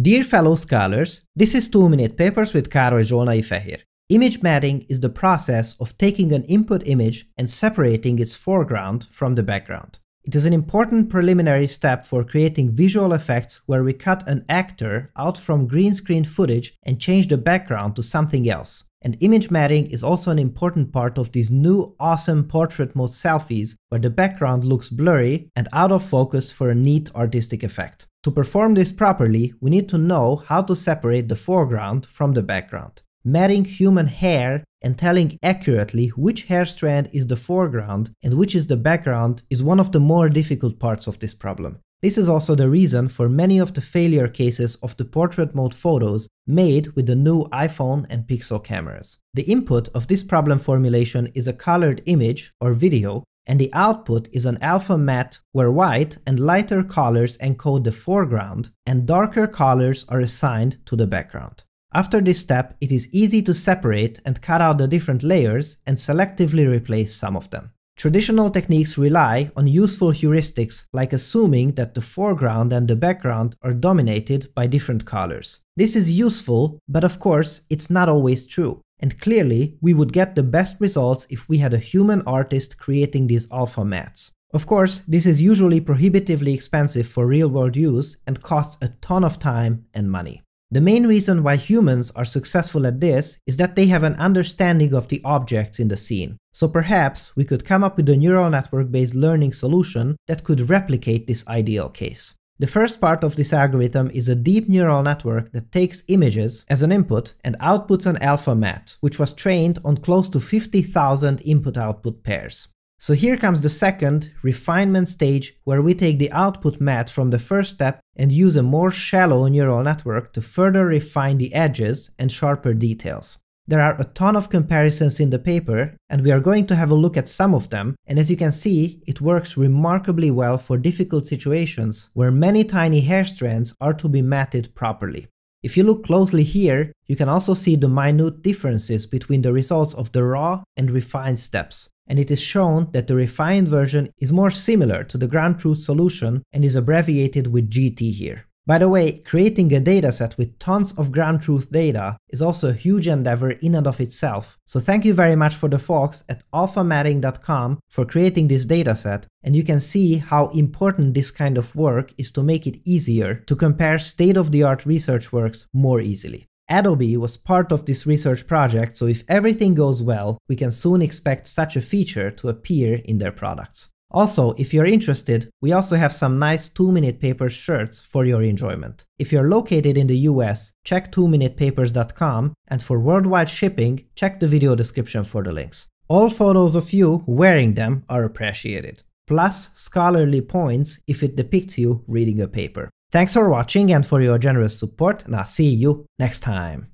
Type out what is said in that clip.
Dear fellow scholars, this is 2 Minute Papers with Károly Zsolnai Fehér. Image matting is the process of taking an input image and separating its foreground from the background. It is an important preliminary step for creating visual effects where we cut an actor out from green screen footage and change the background to something else. And image matting is also an important part of these new awesome portrait mode selfies where the background looks blurry and out of focus for a neat artistic effect. To perform this properly, we need to know how to separate the foreground from the background. Matting human hair and telling accurately which hair strand is the foreground and which is the background is one of the more difficult parts of this problem. This is also the reason for many of the failure cases of the portrait mode photos made with the new iPhone and Pixel cameras. The input of this problem formulation is a colored image or video and the output is an alpha mat where white and lighter colors encode the foreground and darker colors are assigned to the background. After this step, it is easy to separate and cut out the different layers and selectively replace some of them. Traditional techniques rely on useful heuristics like assuming that the foreground and the background are dominated by different colors. This is useful, but of course, it's not always true. And clearly, we would get the best results if we had a human artist creating these alpha mats. Of course, this is usually prohibitively expensive for real-world use and costs a ton of time and money. The main reason why humans are successful at this is that they have an understanding of the objects in the scene. So perhaps we could come up with a neural network based learning solution that could replicate this ideal case. The first part of this algorithm is a deep neural network that takes images as an input and outputs an alpha mat, which was trained on close to 50,000 input-output pairs. So here comes the second, refinement stage, where we take the output mat from the first step and use a more shallow neural network to further refine the edges and sharper details. There are a ton of comparisons in the paper, and we are going to have a look at some of them, and as you can see, it works remarkably well for difficult situations where many tiny hair strands are to be matted properly. If you look closely here, you can also see the minute differences between the results of the raw and refined steps, and it is shown that the refined version is more similar to the ground truth solution and is abbreviated with GT here. By the way, creating a dataset with tons of ground truth data is also a huge endeavor in and of itself, so thank you very much for the folks at alphamatting.com for creating this dataset, and you can see how important this kind of work is to make it easier to compare state-of-the-art research works more easily. Adobe was part of this research project, so if everything goes well, we can soon expect such a feature to appear in their products. Also, if you're interested, we also have some nice 2 Minute Papers shirts for your enjoyment. If you're located in the US, check 2minutepapers.com and for worldwide shipping, check the video description for the links. All photos of you wearing them are appreciated, plus scholarly points if it depicts you reading a paper. Thanks for watching and for your generous support and I'll see you next time.